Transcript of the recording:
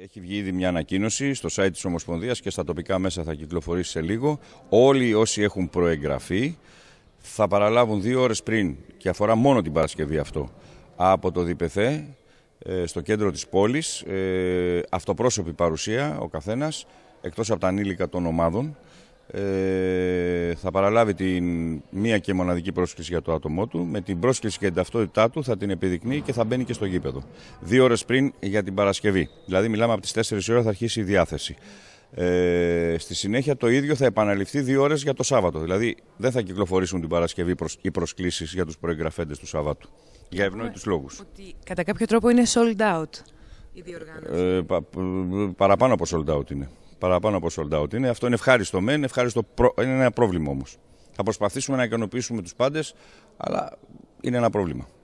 Έχει βγει ήδη μια ανακοίνωση στο site της Ομοσπονδίας και στα τοπικά μέσα θα κυκλοφορήσει σε λίγο. Όλοι όσοι έχουν προεγγραφεί θα παραλάβουν δύο ώρες πριν και αφορά μόνο την Παρασκευή αυτό από το ΔΙΠΕΘΕ στο κέντρο της πόλης ε, αυτοπρόσωπη παρουσία ο καθένας εκτός από τα ανήλικα των ομάδων ε, θα παραλάβει την μία και μοναδική πρόσκληση για το άτομό του. Με την πρόσκληση και την ταυτότητά του θα την επιδεικνύει και θα μπαίνει και στο γήπεδο. Δύο ώρες πριν για την Παρασκευή. Δηλαδή, μιλάμε από τις 4 ώρες ώρα θα αρχίσει η διάθεση. Ε, στη συνέχεια το ίδιο θα επαναληφθεί δύο ώρες για το Σάββατο. Δηλαδή, δεν θα κυκλοφορήσουν την Παρασκευή προς, οι προσκλήσεις για τους προεγγραφέντες του Σαββάτου. Για ευνόητους λόγους. Ότι κατά κάποιο τρόπο είναι sold out η διοργάνωση. Ε, παραπάνω από sold out είναι παραπάνω από sold out είναι. Αυτό είναι ευχάριστο είναι ένα πρόβλημα όμως. Θα προσπαθήσουμε να ικανοποιήσουμε τους πάντες, αλλά είναι ένα πρόβλημα.